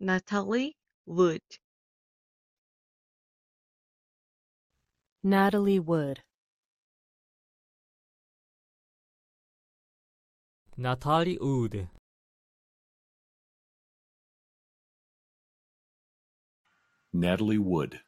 Natalie Wood. Natalie Wood. Natalie Wood. Natalie Wood.